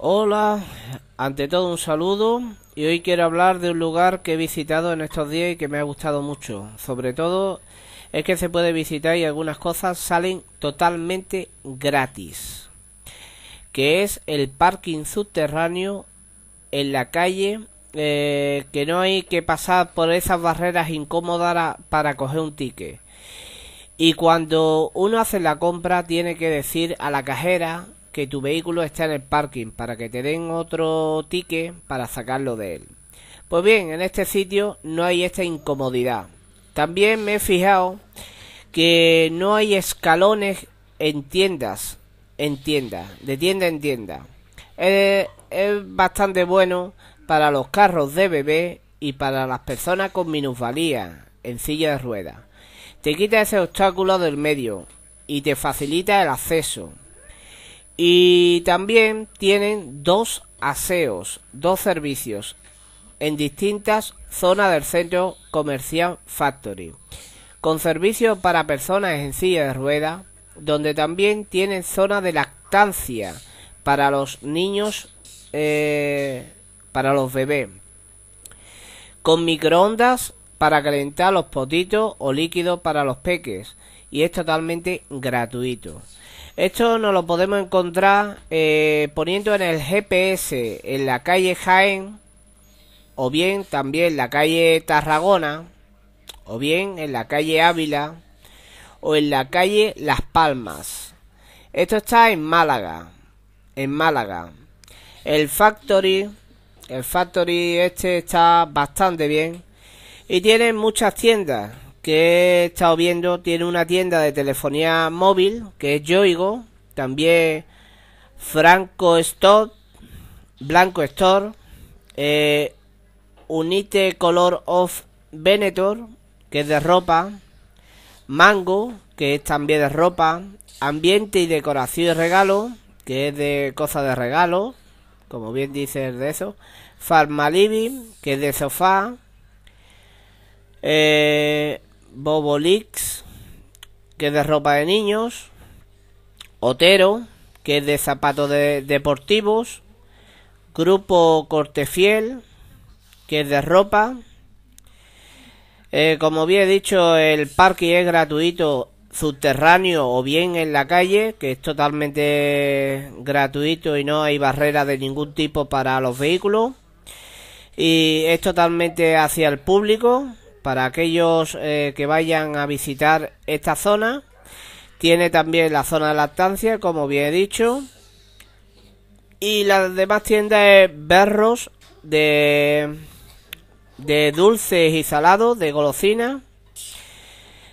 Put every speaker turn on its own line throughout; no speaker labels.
Hola, ante todo un saludo y hoy quiero hablar de un lugar que he visitado en estos días y que me ha gustado mucho. Sobre todo es que se puede visitar y algunas cosas salen totalmente gratis. Que es el parking subterráneo en la calle, eh, que no hay que pasar por esas barreras incómodas para coger un ticket. Y cuando uno hace la compra tiene que decir a la cajera que tu vehículo está en el parking para que te den otro ticket para sacarlo de él. Pues bien, en este sitio no hay esta incomodidad. También me he fijado que no hay escalones en tiendas, en tiendas, de tienda en tienda. Es, bastante bueno para los carros de bebé y para las personas con minusvalía en silla de ruedas. Te quita ese obstáculo del medio y te facilita el acceso. Y también tienen dos aseos, dos servicios en distintas zonas del centro comercial Factory, con servicios para personas en silla de ruedas, donde también tienen zona de lactancia para los niños, eh, para los bebés, con microondas para calentar los potitos o líquidos para los peques, y es totalmente gratuito. Esto nos lo podemos encontrar eh, poniendo en el GPS en la calle Jaén, o bien también la calle Tarragona, o bien en la calle Ávila, o en la calle Las Palmas. Esto está en Málaga, en Málaga. El Factory, el Factory este está bastante bien y tiene muchas tiendas que he estado viendo tiene una tienda de telefonía móvil que es Yoigo, también Franco Store, Blanco Store, eh, Unite Color of Venetor, que es de ropa, Mango, que es también de ropa, Ambiente y Decoración de Regalo, que es de cosas de regalo, como bien dice de eso, Farmaliving, que es de sofá, eh, Leaks, que es de ropa de niños, Otero, que es de zapatos de, deportivos, Grupo Cortefiel, que es de ropa. Eh, como bien he dicho, el parque es gratuito subterráneo o bien en la calle, que es totalmente gratuito y no hay barrera de ningún tipo para los vehículos. Y es totalmente hacia el público, para aquellos eh, que vayan a visitar esta zona. Tiene también la zona de lactancia, como bien he dicho. Y las demás tiendas es berros de, dulces y salados, de golosinas.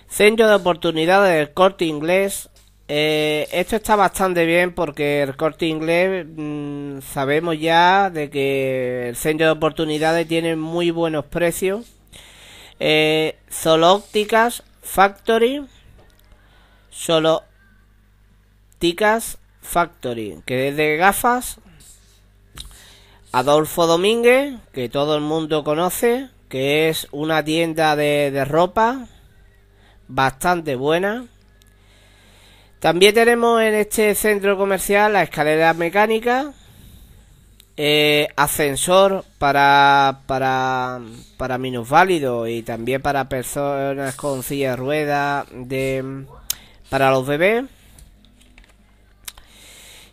Centro de oportunidades del corte inglés. Eh, esto está bastante bien porque el corte inglés mm, sabemos ya de que el centro de oportunidades tiene muy buenos precios Solo eh, ópticas Factory. ópticas Factory, que es de gafas. Adolfo Domínguez, que todo el mundo conoce, que es una tienda de, de ropa bastante buena. También tenemos en este centro comercial la escalera mecánica, eh, ascensor para, para, para minusválidos y también para personas con silla de ruedas de, para los bebés.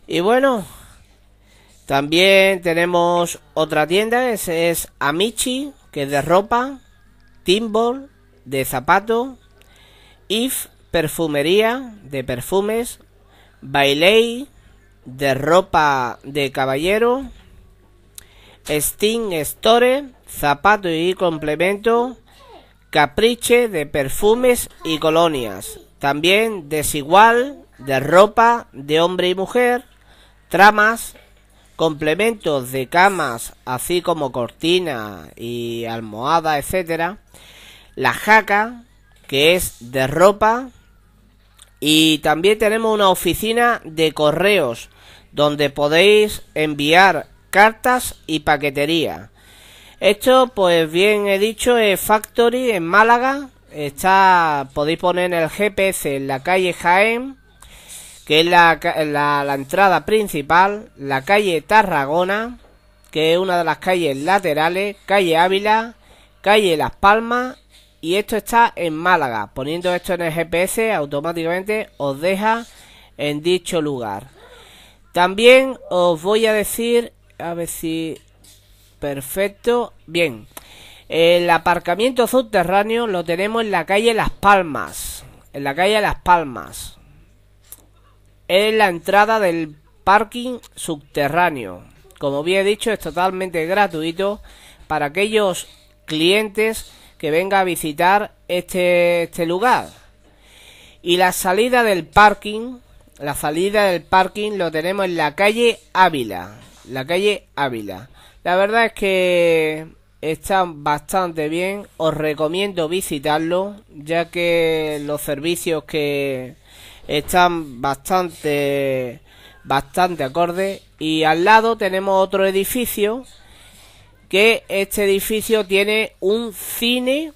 Y bueno, también tenemos otra tienda, es, es Amichi, que es de ropa, Timbol, de zapato Y perfumería, de perfumes, Bailey, de ropa de caballero Sting Store, zapato y complemento, Capriche de perfumes y colonias, también Desigual de ropa de hombre y mujer, tramas, complementos de camas, así como cortina y almohada, etcétera. La jaca, que es de ropa, y también tenemos una oficina de correos donde podéis enviar cartas y paquetería. Esto, pues bien he dicho, es Factory en Málaga. Está, podéis poner en el GPS en la calle Jaén, que es la entrada principal, la calle Tarragona, que es una de las calles laterales, calle Ávila, calle Las Palmas y esto está en Málaga. Poniendo esto en el GPS automáticamente os deja en dicho lugar. También os voy a decir a ver si... Perfecto. Bien. El aparcamiento subterráneo lo tenemos en la calle Las Palmas. En la calle Las Palmas. Es la entrada del parking subterráneo. Como bien he dicho, es totalmente gratuito para aquellos clientes que vengan a visitar este, este lugar. Y la salida del parking, la salida del parking lo tenemos en la calle Ávila la calle Ávila. La verdad es que está bastante bien, os recomiendo visitarlo, ya que los servicios que están bastante bastante acorde y al lado tenemos otro edificio que este edificio tiene un cine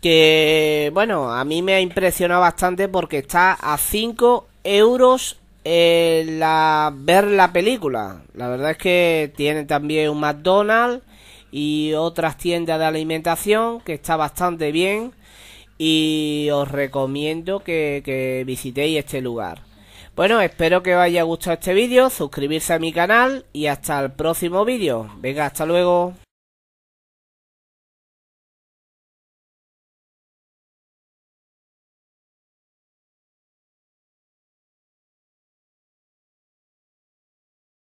que bueno a mí me ha impresionado bastante porque está a 5 euros eh, la, ver la película. La verdad es que tiene también un McDonald's y otras tiendas de alimentación que está bastante bien y os recomiendo que, que visitéis este lugar. Bueno, espero que os haya gustado este vídeo, suscribirse a mi canal y hasta el próximo vídeo. Venga, hasta luego.